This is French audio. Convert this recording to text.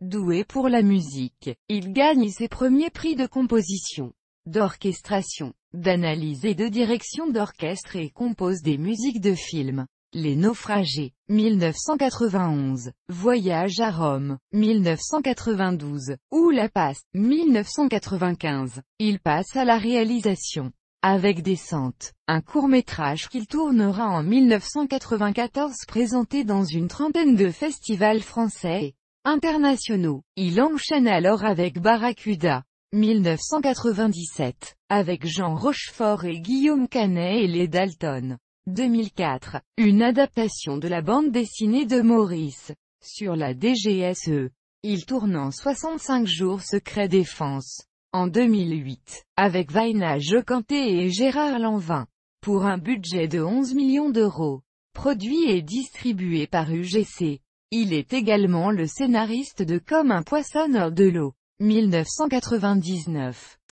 Doué pour la musique, il gagne ses premiers prix de composition, d'orchestration, d'analyse et de direction d'orchestre et compose des musiques de films. Les naufragés, 1991, Voyage à Rome, 1992, ou La Passe, 1995. Il passe à la réalisation. Avec Descente, un court-métrage qu'il tournera en 1994 présenté dans une trentaine de festivals français internationaux. Il enchaîne alors avec Barracuda. 1997, avec Jean Rochefort et Guillaume Canet et les Dalton. 2004, une adaptation de la bande dessinée de Maurice, sur la DGSE. Il tourne en 65 jours Secret Défense. En 2008, avec Vaina Jocanté et Gérard Lanvin. Pour un budget de 11 millions d'euros. Produit et distribué par UGC. Il est également le scénariste de Comme un poisson hors de l'eau, 1999.